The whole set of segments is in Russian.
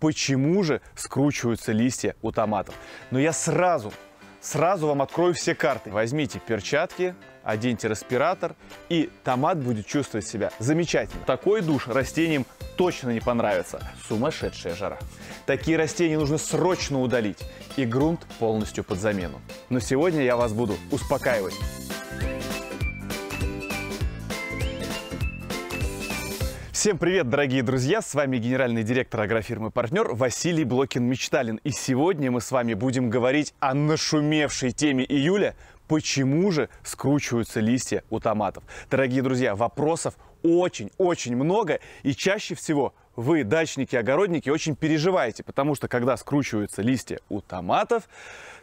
почему же скручиваются листья у томатов. Но я сразу, сразу вам открою все карты. Возьмите перчатки, оденьте респиратор, и томат будет чувствовать себя замечательно. Такой душ растениям точно не понравится. Сумасшедшая жара. Такие растения нужно срочно удалить, и грунт полностью под замену. Но сегодня я вас буду успокаивать. Всем привет, дорогие друзья! С вами генеральный директор агрофирмы «Партнер» Василий Блокин-Мечталин. И сегодня мы с вами будем говорить о нашумевшей теме июля почему же скручиваются листья у томатов. Дорогие друзья, вопросов очень-очень много, и чаще всего вы, дачники, огородники, очень переживаете, потому что когда скручиваются листья у томатов,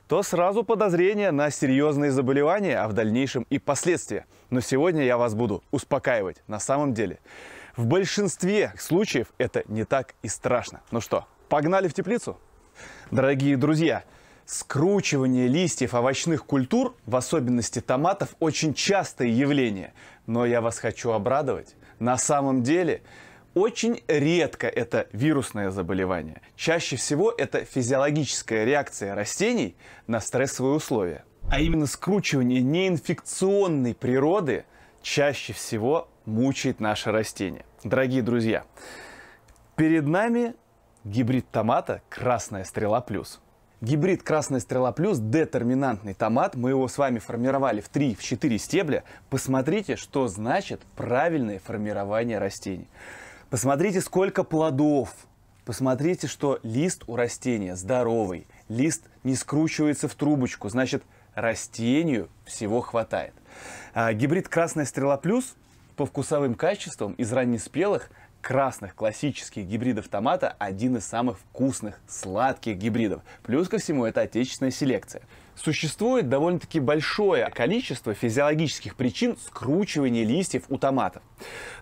то сразу подозрение на серьезные заболевания, а в дальнейшем и последствия. Но сегодня я вас буду успокаивать на самом деле. В большинстве случаев это не так и страшно. Ну что, погнали в теплицу? Дорогие друзья, скручивание листьев овощных культур, в особенности томатов, очень частое явление. Но я вас хочу обрадовать. На самом деле, очень редко это вирусное заболевание. Чаще всего это физиологическая реакция растений на стрессовые условия. А именно скручивание неинфекционной природы чаще всего мучает наше растение. Дорогие друзья, перед нами гибрид томата «Красная стрела плюс». Гибрид «Красная стрела плюс» – детерминантный томат. Мы его с вами формировали в 3-4 в стебля. Посмотрите, что значит правильное формирование растений. Посмотрите, сколько плодов. Посмотрите, что лист у растения здоровый. Лист не скручивается в трубочку. Значит, растению всего хватает. А, гибрид «Красная стрела плюс» По вкусовым качествам из раннеспелых красных классических гибридов томата один из самых вкусных, сладких гибридов. Плюс ко всему это отечественная селекция. Существует довольно-таки большое количество физиологических причин скручивания листьев у томатов.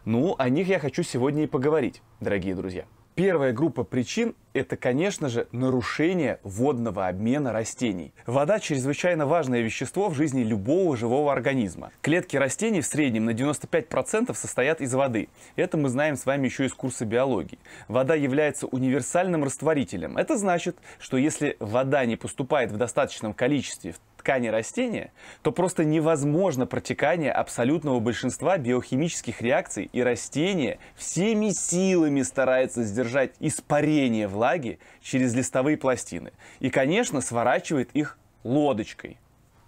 Ну, о них я хочу сегодня и поговорить, дорогие друзья. Первая группа причин – это, конечно же, нарушение водного обмена растений. Вода – чрезвычайно важное вещество в жизни любого живого организма. Клетки растений в среднем на 95% состоят из воды. Это мы знаем с вами еще из курса биологии. Вода является универсальным растворителем. Это значит, что если вода не поступает в достаточном количестве в ткани растения, то просто невозможно протекание абсолютного большинства биохимических реакций, и растение всеми силами старается сдержать испарение влаги через листовые пластины. И, конечно, сворачивает их лодочкой.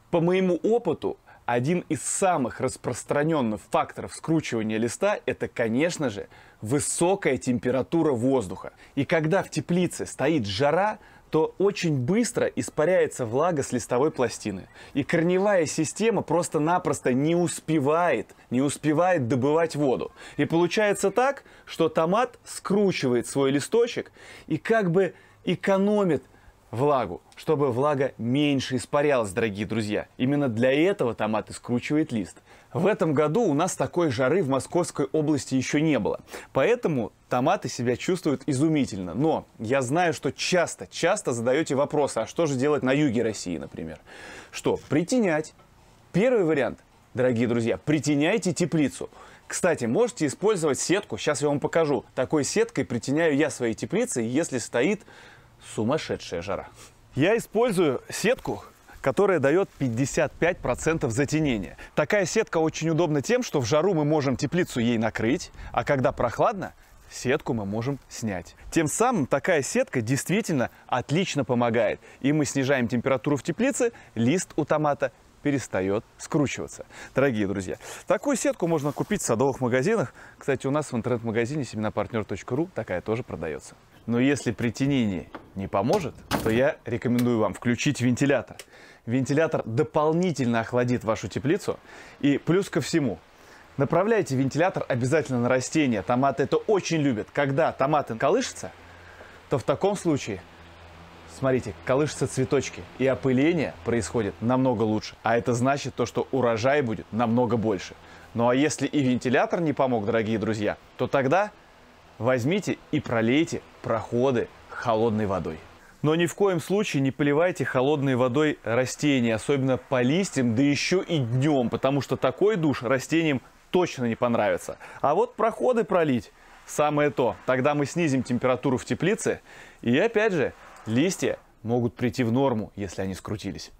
По моему опыту, один из самых распространенных факторов скручивания листа – это, конечно же, высокая температура воздуха. И когда в теплице стоит жара – то очень быстро испаряется влага с листовой пластины. И корневая система просто-напросто не успевает, не успевает добывать воду. И получается так, что томат скручивает свой листочек и как бы экономит влагу, чтобы влага меньше испарялась, дорогие друзья. Именно для этого томат и скручивает лист. В этом году у нас такой жары в Московской области еще не было. Поэтому томаты себя чувствуют изумительно. Но я знаю, что часто, часто задаете вопросы, а что же делать на юге России, например? Что, притенять? Первый вариант, дорогие друзья, притеняйте теплицу. Кстати, можете использовать сетку, сейчас я вам покажу. Такой сеткой притеняю я свои теплицы, если стоит сумасшедшая жара. Я использую сетку которая дает 55% затенения. Такая сетка очень удобна тем, что в жару мы можем теплицу ей накрыть, а когда прохладно, сетку мы можем снять. Тем самым такая сетка действительно отлично помогает. И мы снижаем температуру в теплице, лист у томата перестает скручиваться. Дорогие друзья, такую сетку можно купить в садовых магазинах. Кстати, у нас в интернет-магазине семенопартнер.ру такая тоже продается. Но если притянение не поможет, то я рекомендую вам включить вентилятор. Вентилятор дополнительно охладит вашу теплицу. И плюс ко всему, направляйте вентилятор обязательно на растения. Томаты это очень любят. Когда томаты колышутся, то в таком случае смотрите, колышутся цветочки, и опыление происходит намного лучше. А это значит то, что урожай будет намного больше. Ну а если и вентилятор не помог, дорогие друзья, то тогда Возьмите и пролейте проходы холодной водой. Но ни в коем случае не поливайте холодной водой растения, особенно по листьям, да еще и днем, потому что такой душ растениям точно не понравится. А вот проходы пролить самое то. Тогда мы снизим температуру в теплице, и опять же, листья могут прийти в норму, если они скрутились.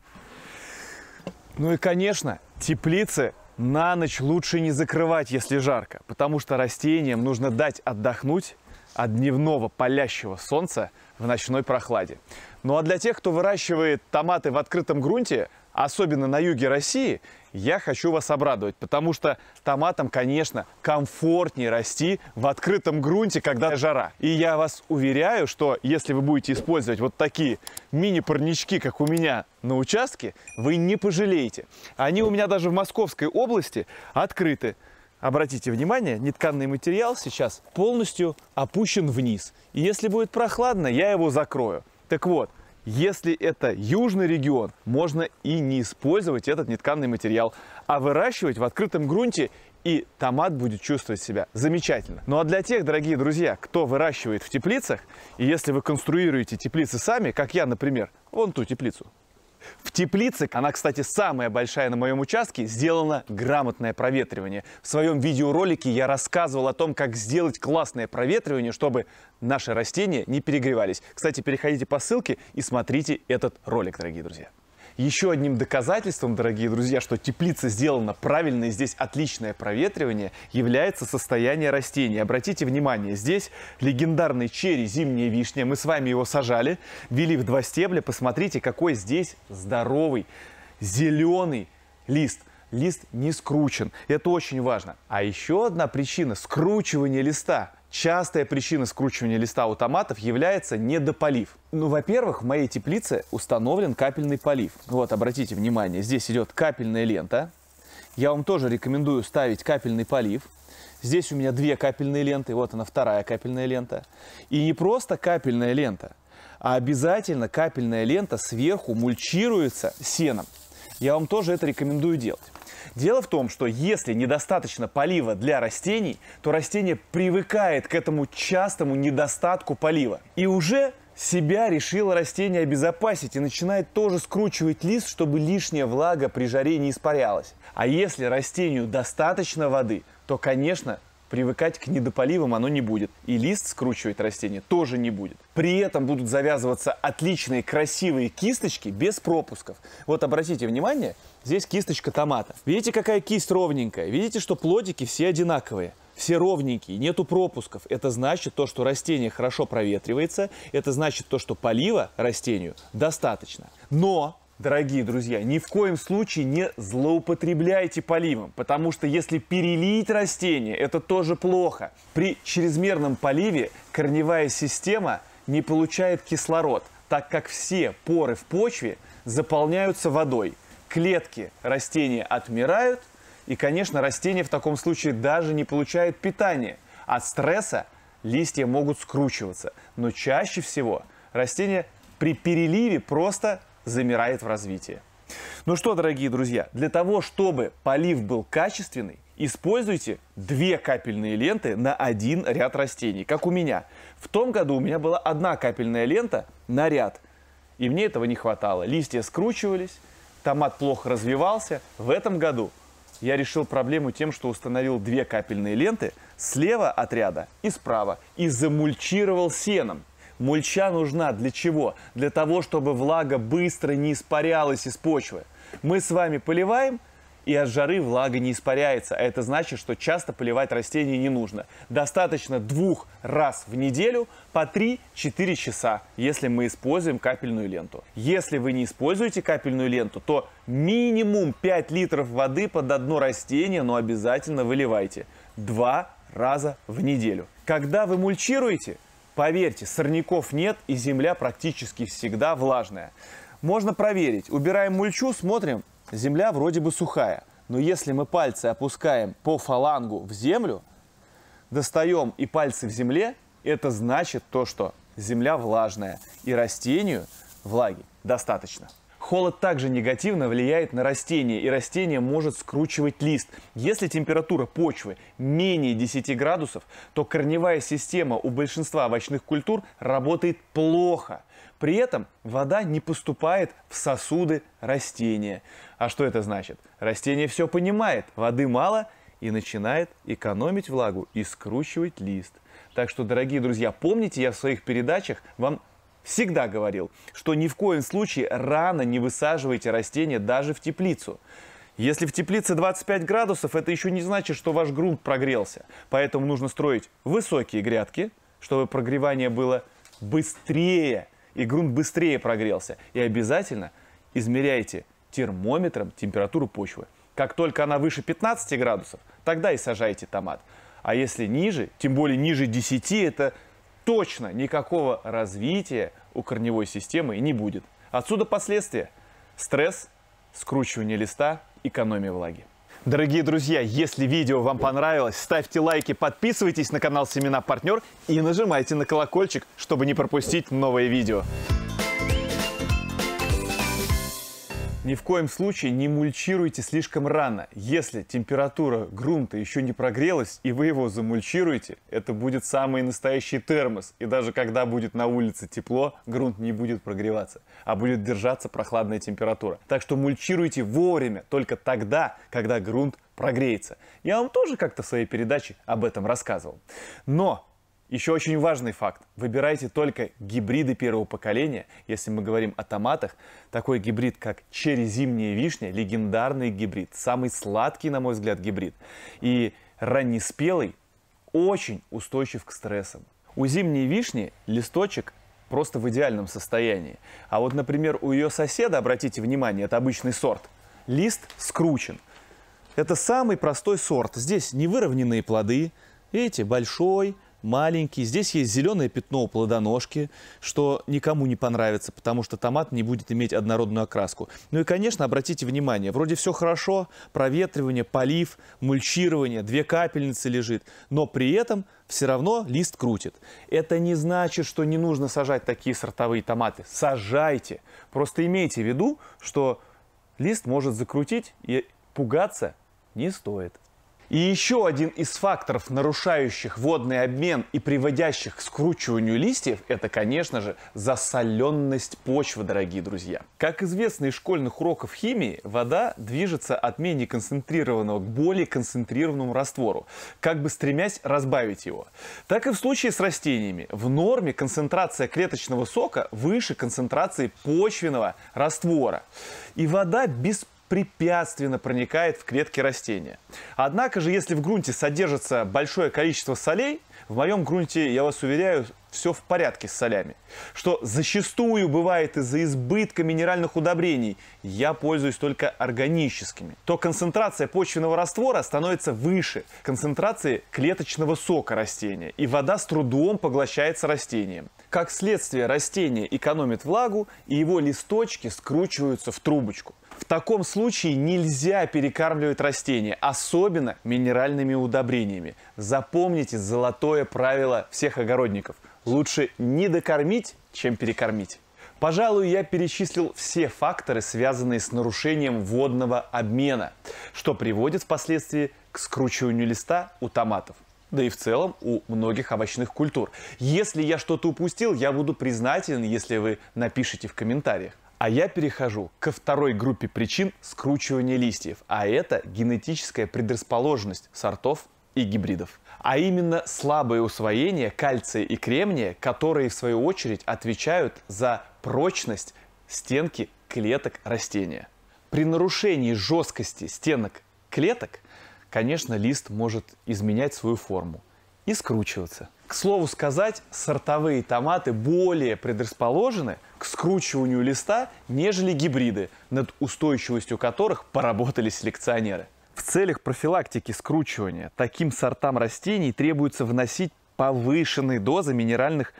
Ну и, конечно, теплицы на ночь лучше не закрывать, если жарко, потому что растениям нужно дать отдохнуть от дневного палящего солнца в ночной прохладе. Ну а для тех, кто выращивает томаты в открытом грунте, особенно на юге России, я хочу вас обрадовать, потому что томатам, конечно, комфортнее расти в открытом грунте, когда жара. И я вас уверяю, что если вы будете использовать вот такие мини-парнички, как у меня на участке, вы не пожалеете. Они у меня даже в Московской области открыты. Обратите внимание, нетканный материал сейчас полностью опущен вниз. И если будет прохладно, я его закрою. Так вот, если это южный регион, можно и не использовать этот нетканный материал, а выращивать в открытом грунте и томат будет чувствовать себя замечательно. Ну а для тех, дорогие друзья, кто выращивает в теплицах, и если вы конструируете теплицы сами, как я, например, вон ту теплицу, в теплице, она, кстати, самая большая на моем участке, сделано грамотное проветривание. В своем видеоролике я рассказывал о том, как сделать классное проветривание, чтобы наши растения не перегревались. Кстати, переходите по ссылке и смотрите этот ролик, дорогие друзья еще одним доказательством, дорогие друзья, что теплица сделана правильно и здесь отличное проветривание, является состояние растений. Обратите внимание, здесь легендарный черри зимняя вишня. Мы с вами его сажали, вели в два стебля. Посмотрите, какой здесь здоровый, зеленый лист лист не скручен. Это очень важно. А еще одна причина – скручивания листа. Частая причина скручивания листа у томатов является недополив. Ну, во-первых, в моей теплице установлен капельный полив. Вот, обратите внимание, здесь идет капельная лента. Я вам тоже рекомендую ставить капельный полив. Здесь у меня две капельные ленты, вот она вторая капельная лента. И не просто капельная лента, а обязательно капельная лента сверху мульчируется сеном. Я вам тоже это рекомендую делать. Дело в том, что если недостаточно полива для растений, то растение привыкает к этому частому недостатку полива. И уже себя решило растение обезопасить и начинает тоже скручивать лист, чтобы лишняя влага при жаре не испарялась. А если растению достаточно воды, то, конечно, привыкать к недополивам оно не будет. И лист скручивать растение тоже не будет. При этом будут завязываться отличные красивые кисточки без пропусков. Вот обратите внимание, здесь кисточка томата. Видите, какая кисть ровненькая? Видите, что плодики все одинаковые? все ровненькие, нету пропусков. Это значит то, что растение хорошо проветривается, это значит то, что полива растению достаточно. Но Дорогие друзья, ни в коем случае не злоупотребляйте поливом, потому что если перелить растение, это тоже плохо. При чрезмерном поливе корневая система не получает кислород, так как все поры в почве заполняются водой. Клетки растения отмирают, и, конечно, растение в таком случае даже не получает питания. От а стресса листья могут скручиваться, но чаще всего растение при переливе просто замирает в развитии. Ну что, дорогие друзья, для того, чтобы полив был качественный, используйте две капельные ленты на один ряд растений, как у меня. В том году у меня была одна капельная лента на ряд, и мне этого не хватало. Листья скручивались, томат плохо развивался. В этом году я решил проблему тем, что установил две капельные ленты слева от ряда и справа и замульчировал сеном. Мульча нужна для чего? Для того, чтобы влага быстро не испарялась из почвы. Мы с вами поливаем, и от жары влага не испаряется. А это значит, что часто поливать растения не нужно. Достаточно двух раз в неделю по 3-4 часа, если мы используем капельную ленту. Если вы не используете капельную ленту, то минимум 5 литров воды под одно растение, но обязательно выливайте. Два раза в неделю. Когда вы мульчируете, Поверьте, сорняков нет и земля практически всегда влажная. Можно проверить. Убираем мульчу, смотрим, земля вроде бы сухая. Но если мы пальцы опускаем по фалангу в землю, достаем и пальцы в земле, это значит то, что земля влажная и растению влаги достаточно. Холод также негативно влияет на растения, и растение может скручивать лист. Если температура почвы менее 10 градусов, то корневая система у большинства овощных культур работает плохо. При этом вода не поступает в сосуды растения. А что это значит? Растение все понимает, воды мало и начинает экономить влагу и скручивать лист. Так что, дорогие друзья, помните, я в своих передачах вам всегда говорил, что ни в коем случае рано не высаживайте растения даже в теплицу. Если в теплице 25 градусов, это еще не значит, что ваш грунт прогрелся. Поэтому нужно строить высокие грядки, чтобы прогревание было быстрее, и грунт быстрее прогрелся. И обязательно измеряйте термометром температуру почвы. Как только она выше 15 градусов, тогда и сажайте томат. А если ниже, тем более ниже 10, это точно никакого развития у корневой системы не будет. Отсюда последствия – стресс, скручивание листа, экономия влаги. Дорогие друзья, если видео вам понравилось, ставьте лайки, подписывайтесь на канал Семена Партнер и нажимайте на колокольчик, чтобы не пропустить новые видео. Ни в коем случае не мульчируйте слишком рано. Если температура грунта еще не прогрелась и вы его замульчируете, это будет самый настоящий термос. И даже когда будет на улице тепло, грунт не будет прогреваться, а будет держаться прохладная температура. Так что мульчируйте вовремя, только тогда, когда грунт прогреется. Я вам тоже как-то в своей передаче об этом рассказывал. Но еще очень важный факт. Выбирайте только гибриды первого поколения. Если мы говорим о томатах, такой гибрид, как черри-зимняя вишня, легендарный гибрид. Самый сладкий, на мой взгляд, гибрид. И раннеспелый очень устойчив к стрессам. У зимней вишни листочек просто в идеальном состоянии. А вот, например, у ее соседа, обратите внимание, это обычный сорт, лист скручен. Это самый простой сорт. Здесь невыровненные плоды. Видите, большой, маленький. Здесь есть зеленое пятно у плодоножки, что никому не понравится, потому что томат не будет иметь однородную окраску. Ну и, конечно, обратите внимание, вроде все хорошо, проветривание, полив, мульчирование, две капельницы лежит, но при этом все равно лист крутит. Это не значит, что не нужно сажать такие сортовые томаты. Сажайте. Просто имейте в виду, что лист может закрутить и пугаться не стоит. И еще один из факторов, нарушающих водный обмен и приводящих к скручиванию листьев, это, конечно же, засоленность почвы, дорогие друзья. Как известно из школьных уроков химии, вода движется от менее концентрированного к более концентрированному раствору, как бы стремясь разбавить его. Так и в случае с растениями. В норме концентрация клеточного сока выше концентрации почвенного раствора. И вода без препятственно проникает в клетки растения. Однако же, если в грунте содержится большое количество солей, в моем грунте, я вас уверяю, все в порядке с солями. Что зачастую бывает из-за избытка минеральных удобрений, я пользуюсь только органическими, то концентрация почвенного раствора становится выше концентрации клеточного сока растения, и вода с трудом поглощается растением. Как следствие, растение экономит влагу, и его листочки скручиваются в трубочку – таком случае нельзя перекармливать растения, особенно минеральными удобрениями. Запомните золотое правило всех огородников. Лучше не докормить, чем перекормить. Пожалуй, я перечислил все факторы, связанные с нарушением водного обмена, что приводит впоследствии к скручиванию листа у томатов да и в целом у многих овощных культур. Если я что-то упустил, я буду признателен, если вы напишите в комментариях. А я перехожу ко второй группе причин скручивания листьев, а это генетическая предрасположенность сортов и гибридов. А именно слабое усвоение кальция и кремния, которые в свою очередь отвечают за прочность стенки клеток растения. При нарушении жесткости стенок клеток, конечно, лист может изменять свою форму и скручиваться. К слову сказать, сортовые томаты более предрасположены к скручиванию листа, нежели гибриды, над устойчивостью которых поработали селекционеры. В целях профилактики скручивания таким сортам растений требуется вносить повышенные дозы минеральных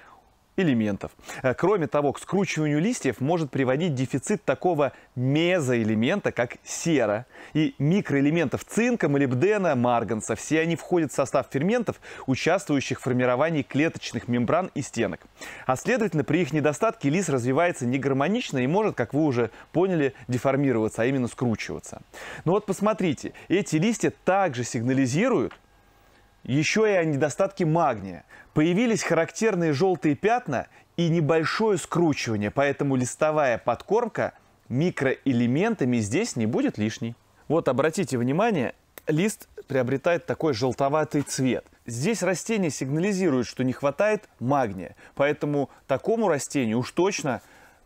элементов. Э, кроме того, к скручиванию листьев может приводить дефицит такого мезоэлемента, как сера, и микроэлементов цинка, молибдена, марганца. Все они входят в состав ферментов, участвующих в формировании клеточных мембран и стенок. А следовательно, при их недостатке лист развивается негармонично и может, как вы уже поняли, деформироваться, а именно скручиваться. Но вот посмотрите, эти листья также сигнализируют, еще и о недостатке магния. Появились характерные желтые пятна и небольшое скручивание, поэтому листовая подкормка микроэлементами здесь не будет лишней. Вот обратите внимание, лист приобретает такой желтоватый цвет. Здесь растение сигнализирует, что не хватает магния, поэтому такому растению уж точно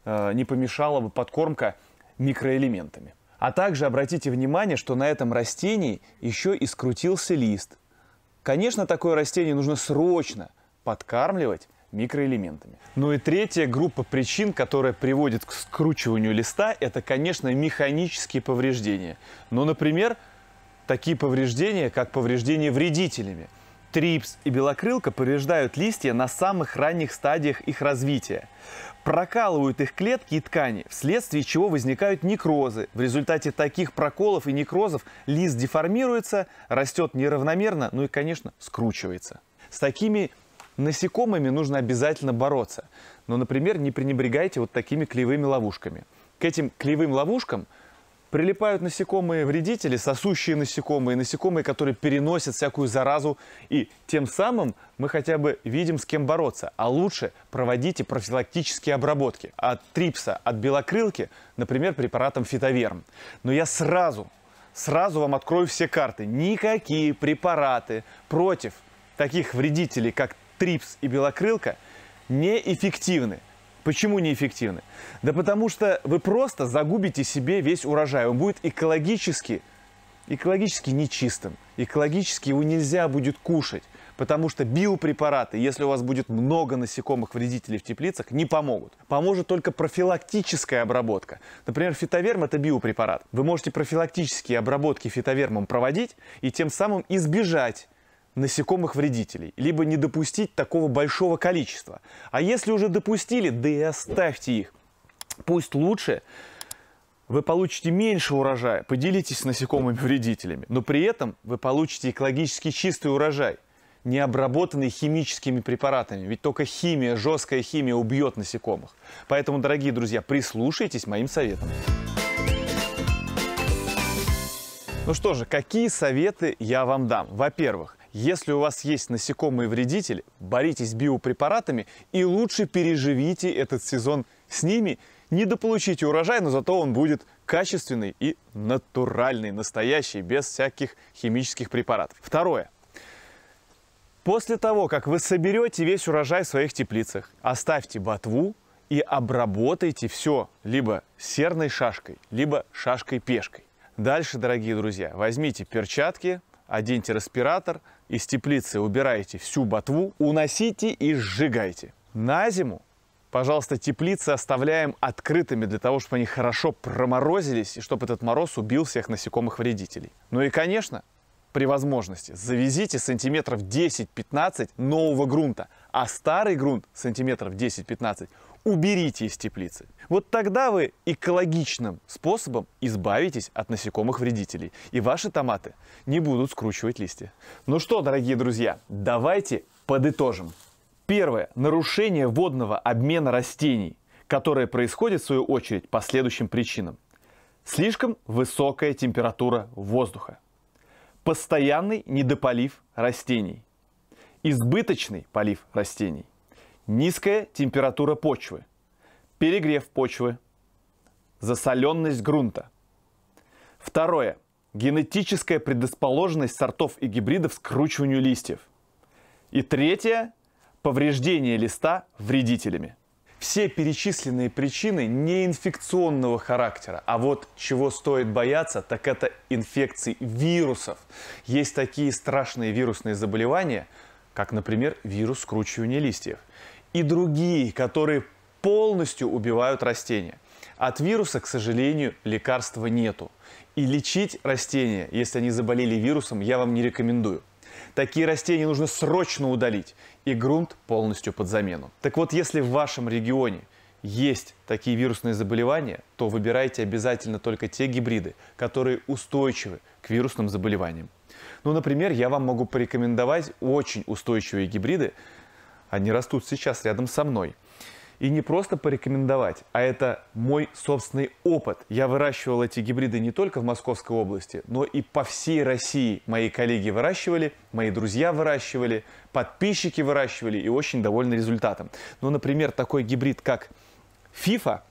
э, не помешала бы подкормка микроэлементами. А также обратите внимание, что на этом растении еще и скрутился лист. Конечно, такое растение нужно срочно подкармливать микроэлементами. Ну и третья группа причин, которая приводит к скручиванию листа, это, конечно, механические повреждения. Ну, например, такие повреждения, как повреждения вредителями – трипс и белокрылка повреждают листья на самых ранних стадиях их развития. Прокалывают их клетки и ткани, вследствие чего возникают некрозы. В результате таких проколов и некрозов лист деформируется, растет неравномерно, ну и, конечно, скручивается. С такими насекомыми нужно обязательно бороться. Но, например, не пренебрегайте вот такими клевыми ловушками. К этим клевым ловушкам – Прилипают насекомые-вредители, сосущие насекомые, насекомые, которые переносят всякую заразу. И тем самым мы хотя бы видим, с кем бороться. А лучше проводите профилактические обработки от трипса, от белокрылки, например, препаратом фитоверм. Но я сразу, сразу вам открою все карты. Никакие препараты против таких вредителей, как трипс и белокрылка, неэффективны. Почему неэффективны? Да потому что вы просто загубите себе весь урожай. Он будет экологически, экологически нечистым. Экологически его нельзя будет кушать. Потому что биопрепараты, если у вас будет много насекомых вредителей в теплицах, не помогут. Поможет только профилактическая обработка. Например, фитоверм – это биопрепарат. Вы можете профилактические обработки фитовермом проводить и тем самым избежать насекомых-вредителей, либо не допустить такого большого количества. А если уже допустили, да и оставьте их. Пусть лучше вы получите меньше урожая, поделитесь с насекомыми-вредителями, но при этом вы получите экологически чистый урожай, не обработанный химическими препаратами, ведь только химия, жесткая химия убьет насекомых. Поэтому, дорогие друзья, прислушайтесь моим советам. Ну что же, какие советы я вам дам? Во-первых, если у вас есть насекомые вредители, боритесь биопрепаратами и лучше переживите этот сезон с ними. Не дополучите урожай, но зато он будет качественный и натуральный, настоящий, без всяких химических препаратов. Второе. После того, как вы соберете весь урожай в своих теплицах, оставьте ботву и обработайте все либо серной шашкой, либо шашкой-пешкой. Дальше, дорогие друзья, возьмите перчатки, оденьте респиратор, из теплицы убираете всю ботву, уносите и сжигайте. На зиму, пожалуйста, теплицы оставляем открытыми для того, чтобы они хорошо проморозились и чтобы этот мороз убил всех насекомых-вредителей. Ну и, конечно, при возможности завезите сантиметров 10-15 нового грунта, а старый грунт сантиметров 10-15 уберите из теплицы. Вот тогда вы экологичным способом избавитесь от насекомых-вредителей, и ваши томаты не будут скручивать листья. Ну что, дорогие друзья, давайте подытожим. Первое. Нарушение водного обмена растений, которое происходит, в свою очередь, по следующим причинам. Слишком высокая температура воздуха. Постоянный недополив растений. Избыточный полив растений Низкая температура почвы, перегрев почвы, засоленность грунта. Второе. Генетическая предрасположенность сортов и гибридов к скручиванию листьев. И третье. Повреждение листа вредителями. Все перечисленные причины не инфекционного характера, а вот чего стоит бояться, так это инфекций вирусов. Есть такие страшные вирусные заболевания, как, например, вирус скручивания листьев и другие, которые полностью убивают растения. От вируса, к сожалению, лекарства нету. И лечить растения, если они заболели вирусом, я вам не рекомендую. Такие растения нужно срочно удалить, и грунт полностью под замену. Так вот, если в вашем регионе есть такие вирусные заболевания, то выбирайте обязательно только те гибриды, которые устойчивы к вирусным заболеваниям. Ну, например, я вам могу порекомендовать очень устойчивые гибриды, они растут сейчас рядом со мной. И не просто порекомендовать, а это мой собственный опыт. Я выращивал эти гибриды не только в Московской области, но и по всей России. Мои коллеги выращивали, мои друзья выращивали, подписчики выращивали и очень довольны результатом. Ну, например, такой гибрид, как FIFA,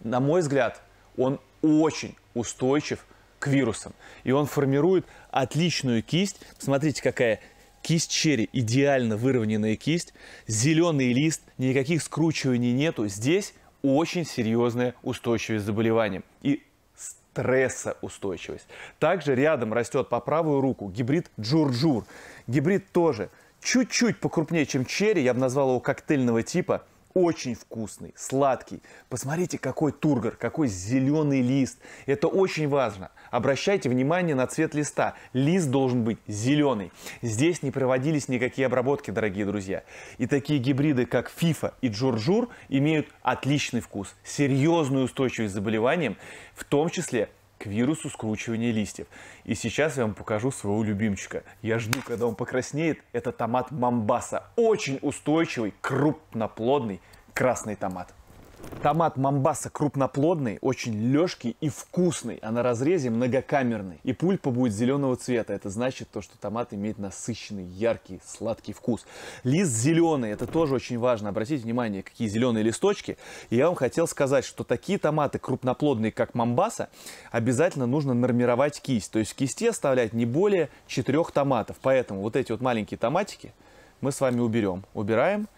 на мой взгляд, он очень устойчив к вирусам. И он формирует отличную кисть. Смотрите, какая Кисть черри, идеально выровненная кисть, зеленый лист, никаких скручиваний нету. Здесь очень серьезная устойчивость заболевания и стрессоустойчивость. Также рядом растет по правую руку гибрид джур -джур. Гибрид тоже чуть-чуть покрупнее, чем черри, я бы назвал его коктейльного типа – очень вкусный, сладкий. Посмотрите, какой тургор, какой зеленый лист. Это очень важно. Обращайте внимание на цвет листа. Лист должен быть зеленый. Здесь не проводились никакие обработки, дорогие друзья. И такие гибриды, как FIFA и Джурджур, имеют отличный вкус, серьезную устойчивость к заболеваниям, в том числе к вирусу скручивания листьев. И сейчас я вам покажу своего любимчика. Я жду, когда он покраснеет. Это томат Мамбаса. Очень устойчивый, крупноплодный красный томат. Томат Мамбаса крупноплодный, очень легкий и вкусный, а на разрезе многокамерный. И пульпа будет зеленого цвета. Это значит то, что томат имеет насыщенный, яркий, сладкий вкус. Лист зеленый, это тоже очень важно. Обратите внимание, какие зеленые листочки. И я вам хотел сказать, что такие томаты крупноплодные, как Мамбаса, обязательно нужно нормировать кисть. То есть в кисти оставлять не более четырех томатов. Поэтому вот эти вот маленькие томатики мы с вами уберем. Убираем.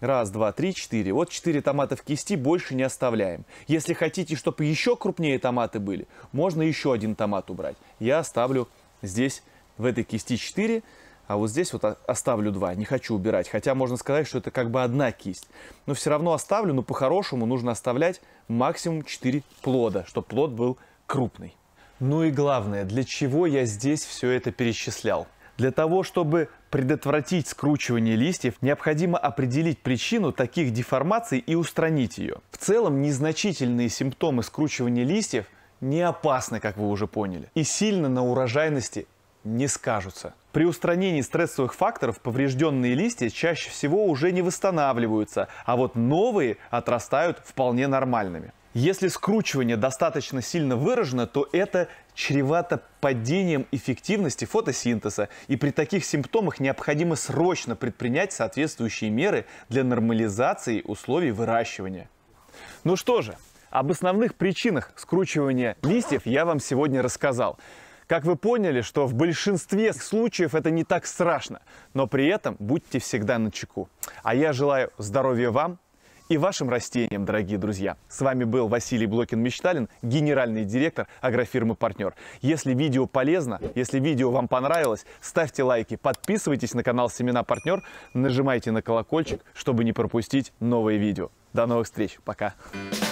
Раз, два, три, четыре. Вот четыре томата в кисти больше не оставляем. Если хотите, чтобы еще крупнее томаты были, можно еще один томат убрать. Я оставлю здесь в этой кисти 4, а вот здесь вот оставлю 2. Не хочу убирать. Хотя можно сказать, что это как бы одна кисть. Но все равно оставлю, но по-хорошему нужно оставлять максимум 4 плода, чтобы плод был крупный. Ну и главное, для чего я здесь все это перечислял? Для того, чтобы предотвратить скручивание листьев, необходимо определить причину таких деформаций и устранить ее. В целом, незначительные симптомы скручивания листьев не опасны, как вы уже поняли, и сильно на урожайности не скажутся. При устранении стрессовых факторов поврежденные листья чаще всего уже не восстанавливаются, а вот новые отрастают вполне нормальными. Если скручивание достаточно сильно выражено, то это чревато падением эффективности фотосинтеза, и при таких симптомах необходимо срочно предпринять соответствующие меры для нормализации условий выращивания. Ну что же, об основных причинах скручивания листьев я вам сегодня рассказал. Как вы поняли, что в большинстве случаев это не так страшно, но при этом будьте всегда на чеку. А я желаю здоровья вам, и вашим растениям, дорогие друзья. С вами был Василий Блокин-Мечталин, генеральный директор агрофирмы «Партнер». Если видео полезно, если видео вам понравилось, ставьте лайки, подписывайтесь на канал «Семена Партнер», нажимайте на колокольчик, чтобы не пропустить новые видео. До новых встреч, пока! Пока.